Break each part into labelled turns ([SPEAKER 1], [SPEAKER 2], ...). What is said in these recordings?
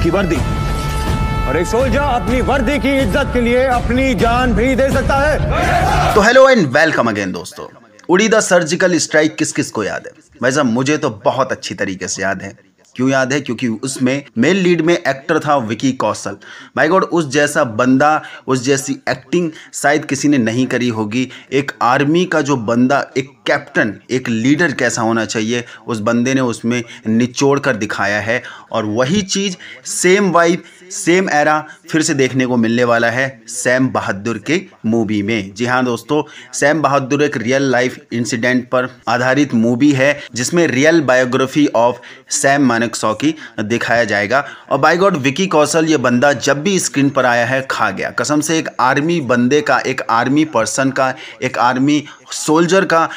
[SPEAKER 1] उसकी वर्दी और एक सोल्जर अपनी वर्दी की इज्जत के लिए अपनी जान भी दे सकता है तो हेलो एंड वेलकम अगेन दोस्तों उड़ी द सर्जिकल स्ट्राइक किस किस को याद है वैसा मुझे तो बहुत अच्छी तरीके से याद है क्यों याद है क्योंकि उसमें मेन लीड में एक्टर था विकी कौशल माय गॉड उस जैसा बंदा उस जैसी एक्टिंग शायद किसी ने नहीं करी होगी एक आर्मी का जो बंदा एक कैप्टन एक लीडर कैसा होना चाहिए उस बंदे ने उसमें निचोड़ कर दिखाया है और वही चीज़ सेम वाइब सेम एरा फिर से देखने को मिलने वाला है सैम बहादुर के मूवी में जी हाँ दोस्तों सैम बहादुर एक रियल लाइफ इंसिडेंट पर आधारित मूवी है जिसमें real biography of Sam Manekshaw की दिखाया जाएगा और बाय गॉड विकी कौशल ये बंदा जब भी स्क्रीन पर आया है खा गया कसम से एक आर्मी बंदे का एक आर्मी पर्सन का एक आर्मी सोल्जर का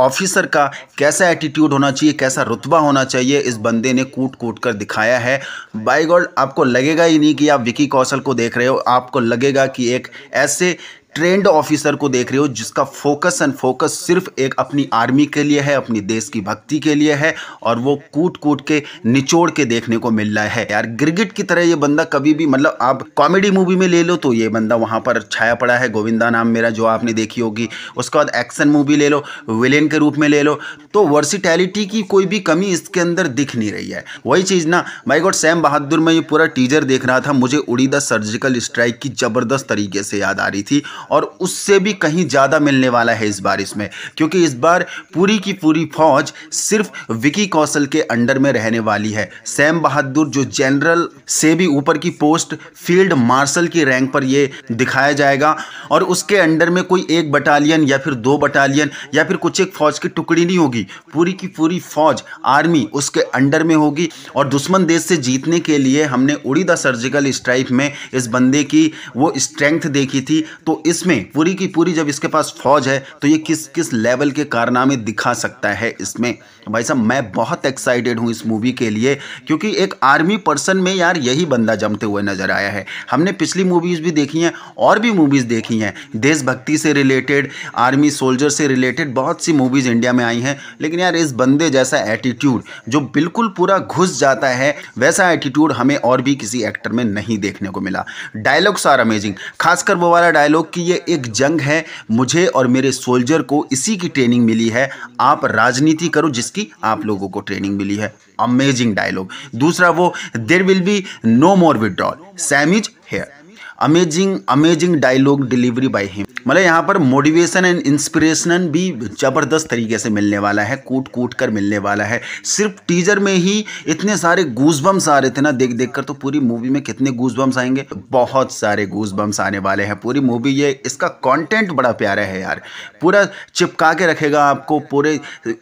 [SPEAKER 1] ऑफिसर का कैसा एटीट्यूड होना चाहिए कैसा रुतबा होना चाहिए इस बंदे ने कूट कूट कर दिखाया है बाय गॉड आपको लगेगा ही नहीं कि आप विकी कौशल को देख रहे हो आपको लगेगा कि एक ऐसे ट्रेंड ऑफिसर को देख रहे हो जिसका फोकस एंड फोकस सिर्फ एक अपनी आर्मी के लिए है अपनी देश की भक्ति के लिए है और वो कूट कूट के निचोड़ के देखने को मिल रहा है यार ग्रिगेट की तरह ये बंदा कभी भी मतलब आप कॉमेडी मूवी में ले लो तो ये बंदा वहाँ पर छाया पड़ा है गोविंदा नाम मेरा जो आपने देखी होगी उसके बाद एक्शन मूवी ले लो विलेन के रूप में ले लो तो वर्सिटैलिटी की कोई भी कमी इसके अंदर दिख नहीं रही है वही चीज़ ना माई गॉड सैम बहादुर में ये पूरा टीजर देख रहा था मुझे उड़ीदा सर्जिकल स्ट्राइक की ज़बरदस्त तरीके से याद आ रही थी और उससे भी कहीं ज़्यादा मिलने वाला है इस बार इसमें क्योंकि इस बार पूरी की पूरी फौज सिर्फ विकी कौशल के अंडर में रहने वाली है सैम बहादुर जो जनरल से भी ऊपर की पोस्ट फील्ड मार्शल की रैंक पर ये दिखाया जाएगा और उसके अंडर में कोई एक बटालियन या फिर दो बटालियन या फिर कुछ एक फौज की टुकड़ी नहीं होगी पूरी की पूरी फौज आर्मी उसके अंडर में होगी और दुश्मन देश से जीतने के लिए हमने उड़ी द सर्जिकल स्ट्राइक में इस बंदे की वो स्ट्रेंथ देखी थी तो इस इसमें पूरी की पूरी जब इसके पास फौज है तो ये किस किस लेवल के कारनामे दिखा सकता है इसमें भाई साहब मैं बहुत एक्साइटेड हूँ इस मूवी के लिए क्योंकि एक आर्मी पर्सन में यार यही बंदा जमते हुए नज़र आया है हमने पिछली मूवीज़ भी देखी हैं और भी मूवीज़ देखी हैं देशभक्ति से रिलेटेड आर्मी सोल्जर से रिलेटेड बहुत सी मूवीज़ इंडिया में आई हैं लेकिन यार इस बंदे जैसा एटीट्यूड जो बिल्कुल पूरा घुस जाता है वैसा एटीट्यूड हमें और भी किसी एक्टर में नहीं देखने को मिला डायलॉग्स आर अमेजिंग खासकर वो वाला डायलॉग कि क्योंकि ये एक जंग है मुझे और मेरे सोल्जर को इसी की ट्रेनिंग मिली है आप राजनीति करो जिसकी आप लोगों को ट्रेनिंग मिली है अमेजिंग डायलॉग दूसरा वो there will be no more withdrawal Sam is here amazing amazing dialogue delivery by him मतलब यहाँ पर मोटिवेशन एंड इंस्पिरेशन भी ज़बरदस्त तरीके से मिलने वाला है कूट कूट कर मिलने वाला है सिर्फ टीजर में ही इतने सारे गूजबम्स आ रहे थे ना देख देख कर तो पूरी मूवी में कितने गूजबम्स आएंगे बहुत सारे गूजबम्स आने वाले हैं पूरी मूवी ये इसका कॉन्टेंट बड़ा प्यारा है यार पूरा चिपका के रखेगा आपको पूरे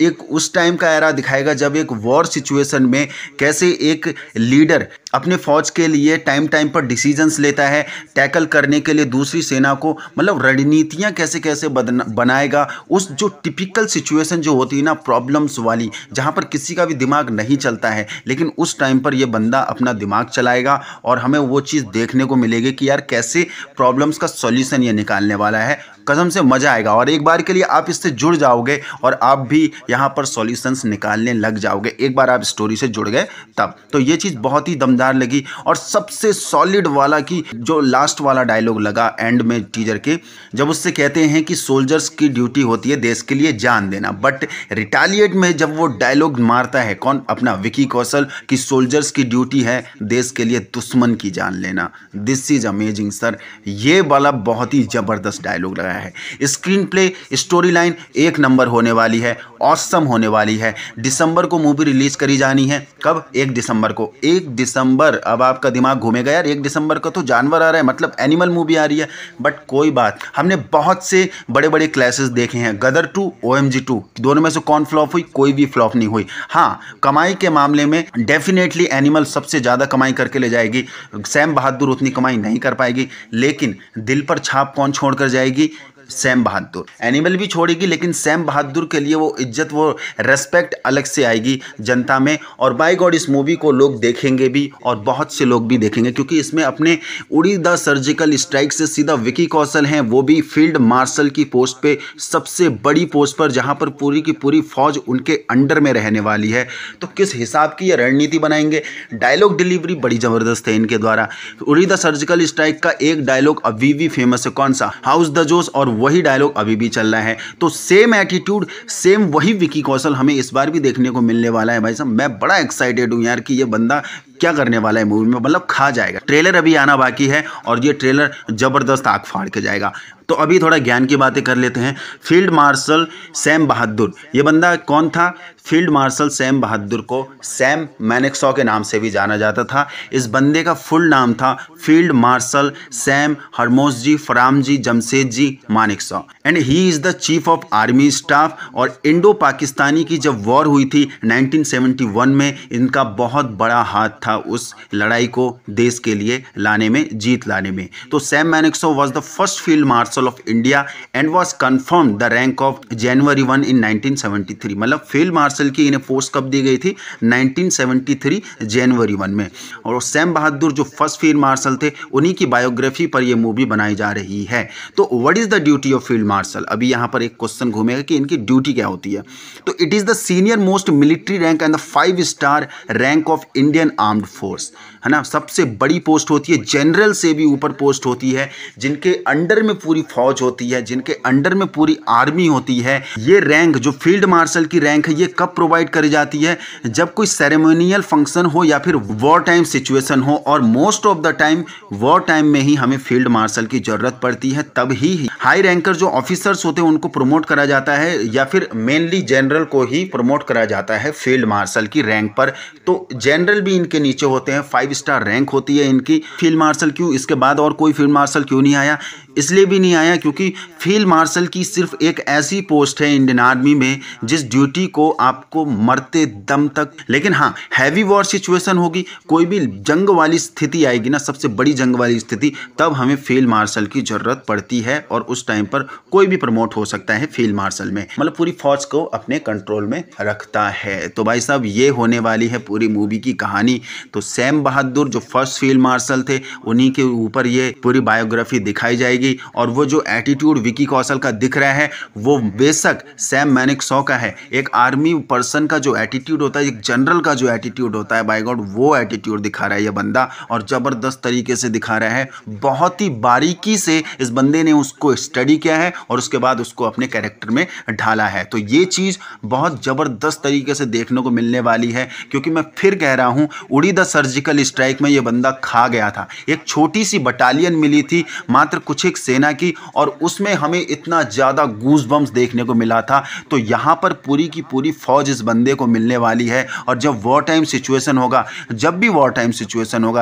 [SPEAKER 1] एक उस टाइम का एरा दिखाएगा जब एक वॉर सिचुएशन में कैसे एक लीडर अपने फ़ौज के लिए टाइम टाइम पर डिसीजंस लेता है टैकल करने के लिए दूसरी सेना को मतलब रणनीतियाँ कैसे कैसे बनाएगा उस जो टिपिकल सिचुएशन जो होती है ना प्रॉब्लम्स वाली जहाँ पर किसी का भी दिमाग नहीं चलता है लेकिन उस टाइम पर यह बंदा अपना दिमाग चलाएगा और हमें वो चीज़ देखने को मिलेगी कि यार कैसे प्रॉब्लम्स का सोल्यूशन ये निकालने वाला है कसम से मज़ा आएगा और एक बार के लिए आप इससे जुड़ जाओगे और आप भी यहाँ पर सॉल्यूशंस निकालने लग जाओगे एक बार आप स्टोरी से जुड़ गए तब तो ये चीज़ बहुत ही दमदार लगी और सबसे सॉलिड वाला की जो लास्ट वाला डायलॉग लगा एंड में टीजर के जब उससे कहते हैं कि सोल्जर्स की ड्यूटी होती है देश के लिए जान देना बट रिटालिएट में जब वो डायलॉग मारता है कौन अपना विकी कौशल कि सोल्जर्स की ड्यूटी है देश के लिए दुश्मन की जान लेना दिस इज अमेजिंग सर ये वाला बहुत ही ज़बरदस्त डायलॉग लगा है है स्क्रीन प्ले स्टोरी लाइन एक नंबर होने वाली है औसम होने वाली है दिसंबर को मूवी रिलीज़ करी जानी है कब एक दिसंबर को एक दिसंबर अब आपका दिमाग घूमेगा यार एक दिसंबर का तो जानवर आ रहा है मतलब एनिमल मूवी आ रही है बट कोई बात हमने बहुत से बड़े बड़े क्लासेस देखे हैं गदर टू ओ एम दोनों में से कौन फ्लॉप हुई कोई भी फ्लॉप नहीं हुई हाँ कमाई के मामले में डेफिनेटली एनिमल सबसे ज़्यादा कमाई करके ले जाएगी सैम बहादुर उतनी कमाई नहीं कर पाएगी लेकिन दिल पर छाप कौन छोड़ कर जाएगी सैम बहादुर एनिमल भी छोड़ेगी लेकिन सैम बहादुर के लिए वो इज्जत वो रेस्पेक्ट अलग से आएगी जनता में और बाई गॉड इस मूवी को लोग देखेंगे भी और बहुत से लोग भी देखेंगे क्योंकि इसमें अपने उड़ी द सर्जिकल स्ट्राइक से सीधा विकी कौशल हैं वो भी फील्ड मार्शल की पोस्ट पर सबसे बड़ी पोस्ट पर जहाँ पर पूरी की पूरी फौज उनके अंडर में रहने वाली है तो किस हिसाब की ये रणनीति बनाएंगे डायलॉग डिलीवरी बड़ी ज़बरदस्त है इनके द्वारा उड़ी द सर्जिकल स्ट्राइक का एक डायलॉग अभी भी फेमस है कौन सा हाउस द जोश और वही डायलॉग अभी भी चल रहा है तो सेम एटीट्यूड सेम वही विकी कौशल हमें इस बार भी देखने को मिलने वाला है भाई साहब मैं बड़ा एक्साइटेड हूँ यार कि ये बंदा क्या करने वाला है मूवी में मतलब खा जाएगा ट्रेलर अभी आना बाकी है और ये ट्रेलर ज़बरदस्त आग फाड़ के जाएगा तो अभी थोड़ा ज्ञान की बातें कर लेते हैं फील्ड मार्शल सैम बहादुर ये बंदा कौन था फील्ड मार्शल सैम बहादुर को सैम मैनेक्सॉ के नाम से भी जाना जाता था इस बंदे का फुल नाम था field marshal Sam Hormusji Framji Jamshedji Manekshaw and he is the chief of army staff और इंडो पाकिस्तानी की जब वॉर हुई थी 1971 में इनका बहुत बड़ा हाथ था उस लड़ाई को देश के लिए लाने में जीत लाने में तो Sam Manekshaw was the first field marshal council of India and was confirm the rank of January one in 1973 मतलब फील्ड मार्शल की इन्हें पोस्ट कब दी गई थी 1973 जनवरी वन में और सैम बहादुर जो फर्स्ट फील्ड मार्शल थे उन्हीं की बायोग्राफी पर यह मूवी बनाई जा रही है तो what is the duty of field marshal अभी यहाँ पर एक क्वेश्चन घूमेगा कि इनकी ड्यूटी क्या होती है तो it is the senior most military rank and the five star rank of Indian armed force है ना सबसे बड़ी पोस्ट होती है जनरल से भी ऊपर पोस्ट होती है जिनके अंडर में पूरी फौज होती है जिनके अंडर में पूरी आर्मी होती है ये रैंक जो फील्ड मार्शल की रैंक है ये कब प्रोवाइड करी जाती है जब कोई सेरेमोनियल फंक्शन हो या फिर वॉर टाइम सिचुएशन हो और most of the time war time में ही हमें फील्ड मार्शल की जरूरत पड़ती है तब ही हाई रैंकर जो ऑफिसर्स होते हैं उनको प्रमोट करा जाता है या फिर मेनली जनरल को ही प्रमोट करा जाता है फील्ड मार्शल की रैंक पर तो जनरल भी इनके नीचे होते हैं फाइव स्टार रैंक होती है इनकी फील्ड मार्शल क्यों इसके बाद और कोई फील्ड मार्शल क्यों नहीं आया इसलिए भी नहीं आया क्योंकि फील्ड मार्शल की सिर्फ एक ऐसी पोस्ट है इंडियन आर्मी में जिस ड्यूटी को आपको मरते दम तक लेकिन हाँ हैवी वॉर सिचुएशन होगी कोई भी जंग वाली स्थिति आएगी ना सबसे बड़ी जंग वाली स्थिति तब हमें फील्ड मार्शल की जरूरत पड़ती है और उस टाइम पर कोई भी प्रमोट हो सकता है फील्ड मार्शल में मतलब पूरी फौज को अपने कंट्रोल में रखता है तो भाई साहब ये होने वाली है पूरी मूवी की कहानी तो सैम बहादुर जो फर्स्ट फील्ड मार्शल थे उन्हीं के ऊपर ये पूरी बायोग्राफी दिखाई जाएगी और वो जो एटीट्यूड विकी कौशल का दिख रहा है वो बेशक सैम मैनिक सौ का है एक आर्मी पर्सन का जो एटीट्यूड होता है एक जनरल का जो एटीट्यूड होता है बाई गॉड वो एटीट्यूड दिखा रहा है ये बंदा और ज़बरदस्त तरीके से दिखा रहा है बहुत ही बारीकी से इस बंदे ने उसको स्टडी किया है और उसके बाद उसको अपने कैरेक्टर में ढाला है तो ये चीज़ बहुत ज़बरदस्त तरीके से देखने को मिलने वाली है क्योंकि मैं फिर कह रहा हूँ उड़ी द सर्जिकल स्ट्राइक में ये बंदा खा गया था एक छोटी सी बटालियन मिली थी मात्र कुछ एक सेना की थी और उसमें हमें इतना ज़्यादा गूज बम्स देखने को मिला था तो यहाँ पर पूरी की पूरी फौज इस बंदे को मिलने वाली है और जब वॉर टाइम सिचुएसन होगा जब भी वॉर टाइम सिचुएसन होगा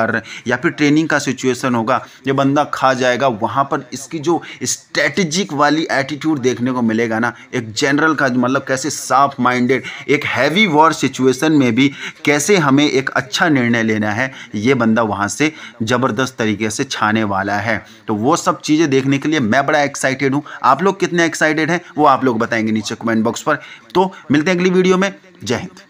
[SPEAKER 1] या फिर ट्रेनिंग का सिचुएसन होगा ये बंदा खा जाएगा वहाँ पर इसकी जो स्ट्रेटजिक वाली एटीट्यूड देखने को मिलेगा ना एक जनरल का मतलब कैसे साफ माइंडेड एक हैवी वॉर सिचुएसन में भी कैसे हमें एक अच्छा निर्णय लेना है ये बंदा वहाँ से ज़बरदस्त तरीके से छाने वाला है तो वो सब चीज़ें देखने के लिए लिए मैं बड़ा एक्साइटेड हूँ आप लोग कितने एक्साइटेड हैं वो आप लोग बताएंगे नीचे कमेंट बॉक्स पर तो मिलते हैं अगली वीडियो में जय हिंद